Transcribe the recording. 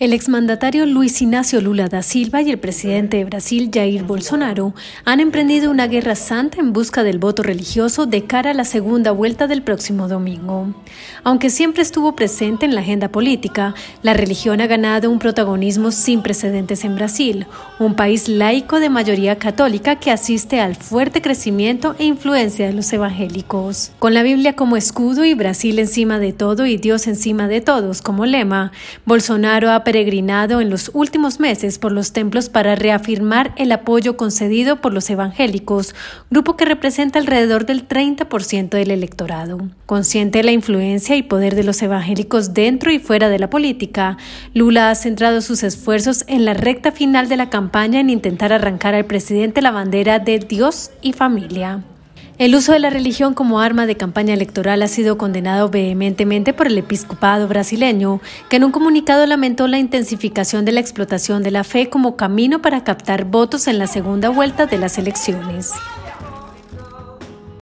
El exmandatario Luis Ignacio Lula da Silva y el presidente de Brasil, Jair Bolsonaro, han emprendido una guerra santa en busca del voto religioso de cara a la segunda vuelta del próximo domingo. Aunque siempre estuvo presente en la agenda política, la religión ha ganado un protagonismo sin precedentes en Brasil, un país laico de mayoría católica que asiste al fuerte crecimiento e influencia de los evangélicos. Con la Biblia como escudo y Brasil encima de todo y Dios encima de todos como lema, Bolsonaro ha peregrinado en los últimos meses por los templos para reafirmar el apoyo concedido por los evangélicos, grupo que representa alrededor del 30% del electorado. Consciente de la influencia y poder de los evangélicos dentro y fuera de la política, Lula ha centrado sus esfuerzos en la recta final de la campaña en intentar arrancar al presidente la bandera de Dios y familia. El uso de la religión como arma de campaña electoral ha sido condenado vehementemente por el episcopado brasileño, que en un comunicado lamentó la intensificación de la explotación de la fe como camino para captar votos en la segunda vuelta de las elecciones.